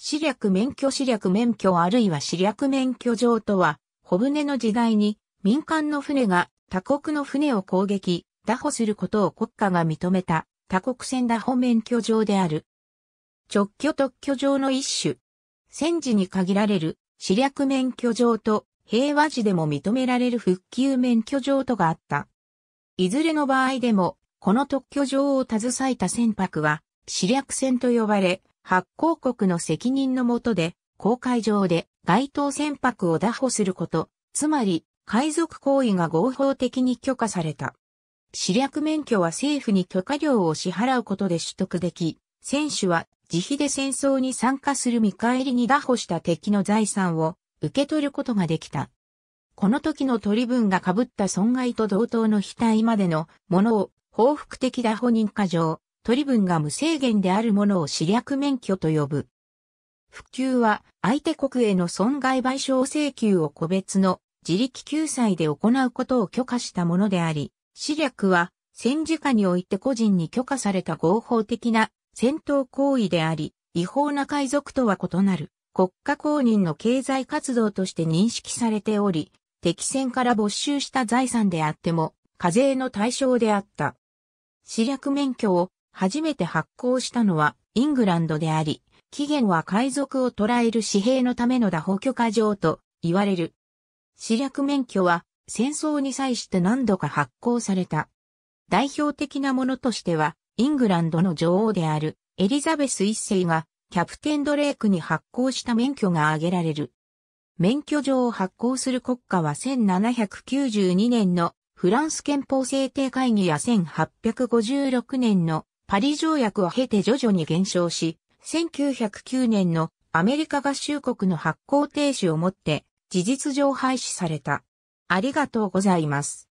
私略免許私略免許あるいは私略免許状とは、小舟の時代に民間の船が他国の船を攻撃、打破することを国家が認めた他国船打破免許状である。直居特許状の一種。戦時に限られる私略免許状と平和時でも認められる復旧免許状とがあった。いずれの場合でも、この特許状を携えた船舶は、私略船と呼ばれ、発行国の責任のもとで、公海上で該当船舶を拿捕すること、つまり、海賊行為が合法的に許可された。私略免許は政府に許可料を支払うことで取得でき、選手は自費で戦争に参加する見返りに拿捕した敵の財産を受け取ることができた。この時の取り分が被った損害と同等の額までのものを報復的打法認可上、取り分が無制限であるものを私略免許と呼ぶ。普及は相手国への損害賠償請求を個別の自力救済で行うことを許可したものであり、私略は戦時下において個人に許可された合法的な戦闘行為であり、違法な海賊とは異なる国家公認の経済活動として認識されており、敵戦から没収した財産であっても課税の対象であった。私略免許を初めて発行したのはイングランドであり、期限は海賊を捕らえる紙幣のための打法許可状と言われる。私略免許は戦争に際して何度か発行された。代表的なものとしては、イングランドの女王であるエリザベス一世がキャプテンドレークに発行した免許が挙げられる。免許状を発行する国家は1792年のフランス憲法制定会議や1856年のパリ条約を経て徐々に減少し、1909年のアメリカ合衆国の発行停止をもって事実上廃止された。ありがとうございます。